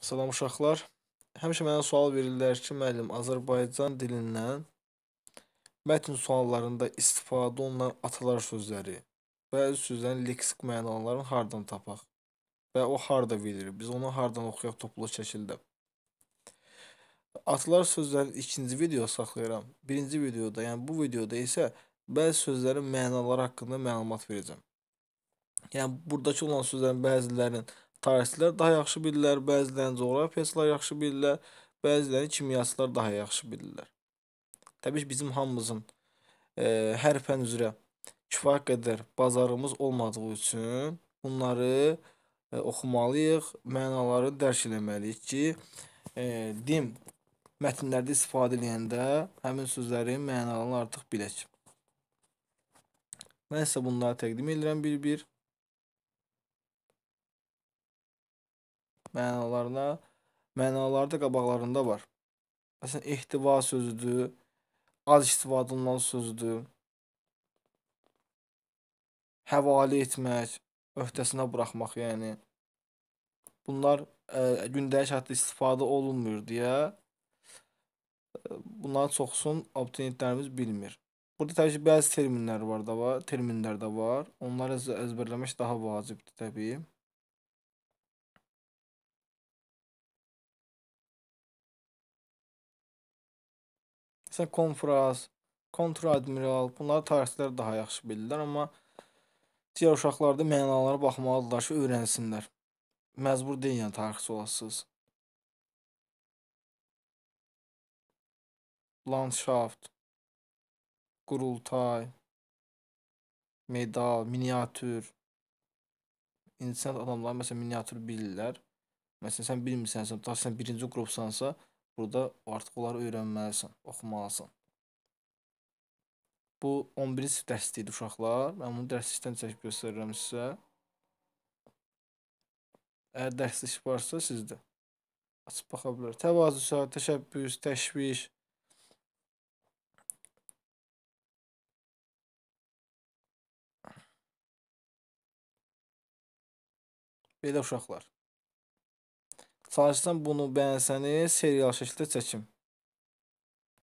Salam uşaqlar. Həmişə mənə sual verirlər ki, müəllim, Azərbaycan dilindən mətn suallarında istifadə olunan atalar sözləri, bəzi sözlərin leksik mənalarını hardan tapaq? Və o harda verilir? Biz onu hardan oxuyaq toplu şəkildə? Atalar sözlərinin ikinci video saxlayıram. Birinci videoda, yəni bu videoda isə bəzi sözlərin mənaları haqqında məlumat verəcəm. Yəni buradakı olan sözlərin bəzilərinin tarixçilər daha yaxşı bilirlər, bəzilərini coğrafiyaçılar yaxşı bilirlər, bəzilərini kimyaçılar daha yaxşı bilirlər. Təbii ki, bizim hamımızın e, hər fən üzrə kifayət qədər bazarımız olmadığı üçün bunları e, oxumalıyıq, mənaları dərk eləməliyik ki, e, dim mətnlərdə istifadə edəndə həmin sözlərin mənalarını artıq bilək. Mən isə bunları təqdim edirəm bir-bir. mənalarına mənaları da qabaqlarında var. Məsələn, ehtiva sözüdür, az istifadə olunan sözdür. Həvalə etmək, öhdəsinə buraxmaq, yəni bunlar ə, gündəlik həyatda istifadə olunmur deyə bunların çoxsun abituriyyentlərimiz bilmir. Burada təbii ki, bəzi terminlər var da var, terminlər də var. Onları əzbərləmək daha vacibdir təbii. Məsələn, konfras, kontradmiral, bunları tarixçilər daha yaxşı bilirlər, amma digər uşaqlarda mənalara baxmalıdırlar ki, öyrənsinlər. Məcbur deyil yəni tarixçi olasınız. Landschaft, qurultay, medal, miniatür. İnsan adamlar məsələn miniatür bilirlər. Məsələn sən bilmirsənsə, tutaq sən birinci qrupsansa, Burada artıq onları öyrənməlisən, oxumalısan. Bu 11-ci sinif dərsliyidir uşaqlar. Mən bunu dərslikdən çəkib göstərirəm sizə. Əgər dərslik varsa sizdə. Açıb baxa bilər. Təvazüsə, təşəbbüs, təşviş. Belə uşaqlar. Çalışırsam bunu bənzəni serial şəkildə çəkim.